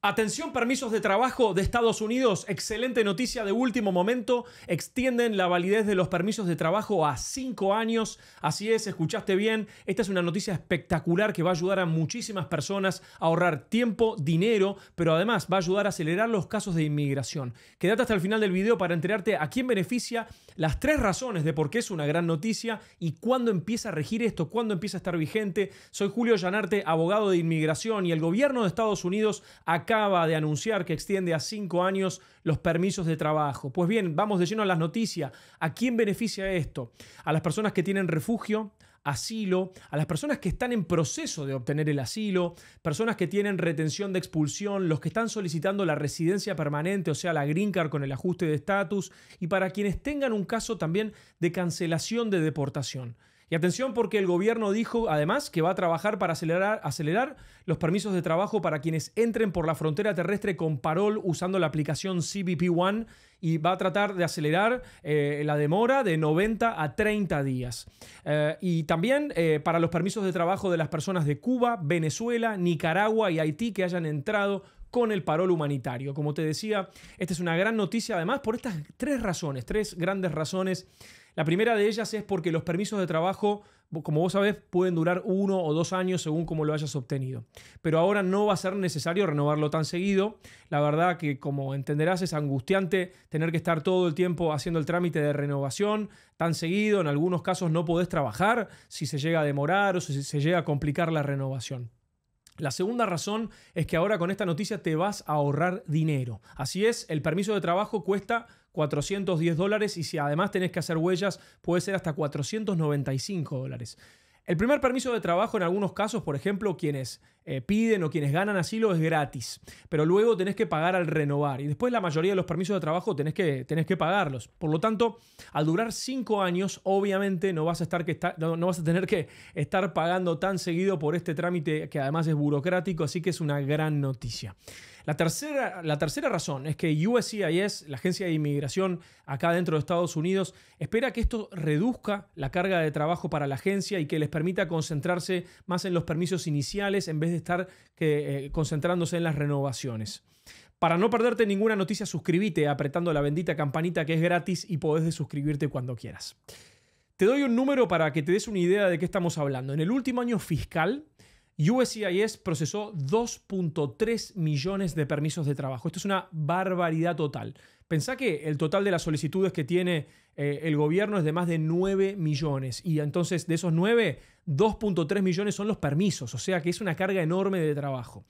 Atención, permisos de trabajo de Estados Unidos. Excelente noticia de último momento. Extienden la validez de los permisos de trabajo a cinco años. Así es, escuchaste bien. Esta es una noticia espectacular que va a ayudar a muchísimas personas a ahorrar tiempo, dinero, pero además va a ayudar a acelerar los casos de inmigración. Quédate hasta el final del video para enterarte a quién beneficia, las tres razones de por qué es una gran noticia y cuándo empieza a regir esto, cuándo empieza a estar vigente. Soy Julio Llanarte, abogado de inmigración y el gobierno de Estados Unidos. A acaba de anunciar que extiende a cinco años los permisos de trabajo. Pues bien, vamos de lleno a las noticias. ¿A quién beneficia esto? A las personas que tienen refugio, asilo, a las personas que están en proceso de obtener el asilo, personas que tienen retención de expulsión, los que están solicitando la residencia permanente, o sea, la green card con el ajuste de estatus, y para quienes tengan un caso también de cancelación de deportación. Y atención porque el gobierno dijo además que va a trabajar para acelerar, los permisos de trabajo para quienes entren por la frontera terrestre con parol usando la aplicación CBP One y va a tratar de acelerar eh, la demora de 90 a 30 días. Eh, y también eh, para los permisos de trabajo de las personas de Cuba, Venezuela, Nicaragua y Haití que hayan entrado con el parol humanitario. Como te decía, esta es una gran noticia además por estas tres razones, tres grandes razones. La primera de ellas es porque los permisos de trabajo, como vos sabés, pueden durar uno o dos años según cómo lo hayas obtenido. Pero ahora no va a ser necesario renovarlo tan seguido. La verdad que, como entenderás, es angustiante tener que estar todo el tiempo haciendo el trámite de renovación tan seguido. En algunos casos no podés trabajar si se llega a demorar o si se llega a complicar la renovación. La segunda razón es que ahora con esta noticia te vas a ahorrar dinero. Así es, el permiso de trabajo cuesta 410 dólares y si además tenés que hacer huellas puede ser hasta 495 dólares. El primer permiso de trabajo en algunos casos, por ejemplo, quienes eh, piden o quienes ganan asilo es gratis, pero luego tenés que pagar al renovar y después la mayoría de los permisos de trabajo tenés que, que pagarlos. Por lo tanto, al durar cinco años, obviamente no vas, a estar que no vas a tener que estar pagando tan seguido por este trámite que además es burocrático, así que es una gran noticia. La tercera, la tercera razón es que USCIS, la agencia de inmigración acá dentro de Estados Unidos, espera que esto reduzca la carga de trabajo para la agencia y que les permita concentrarse más en los permisos iniciales en vez de estar eh, concentrándose en las renovaciones. Para no perderte ninguna noticia, suscríbete apretando la bendita campanita que es gratis y podés suscribirte cuando quieras. Te doy un número para que te des una idea de qué estamos hablando. En el último año fiscal, USCIS procesó 2.3 millones de permisos de trabajo. Esto es una barbaridad total. Pensá que el total de las solicitudes que tiene eh, el gobierno es de más de 9 millones. Y entonces de esos 9, 2.3 millones son los permisos. O sea que es una carga enorme de trabajo.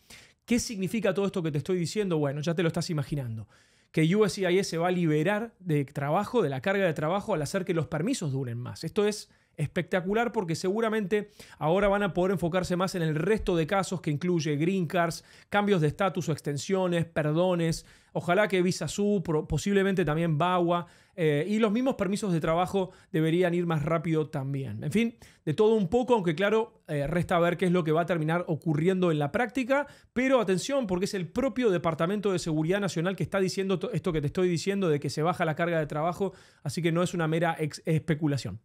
¿Qué significa todo esto que te estoy diciendo? Bueno, ya te lo estás imaginando. Que USCIS se va a liberar de trabajo, de la carga de trabajo, al hacer que los permisos duren más. Esto es espectacular porque seguramente ahora van a poder enfocarse más en el resto de casos que incluye green cards, cambios de estatus o extensiones, perdones, ojalá que Visa Su, posiblemente también BAWA, eh, y los mismos permisos de trabajo deberían ir más rápido también. En fin, de todo un poco, aunque claro, eh, resta ver qué es lo que va a terminar ocurriendo en la práctica, pero atención, porque es el propio Departamento de Seguridad Nacional que está diciendo esto que te estoy diciendo de que se baja la carga de trabajo, así que no es una mera especulación.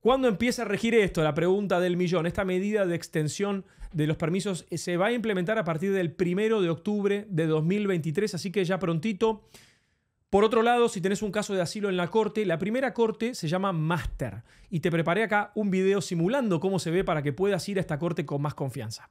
¿Cuándo empieza a regir esto? La pregunta del millón. Esta medida de extensión de los permisos eh, se va a implementar a partir del primero de octubre de 2023, así que ya prontito. Por otro lado, si tenés un caso de asilo en la corte, la primera corte se llama Master y te preparé acá un video simulando cómo se ve para que puedas ir a esta corte con más confianza.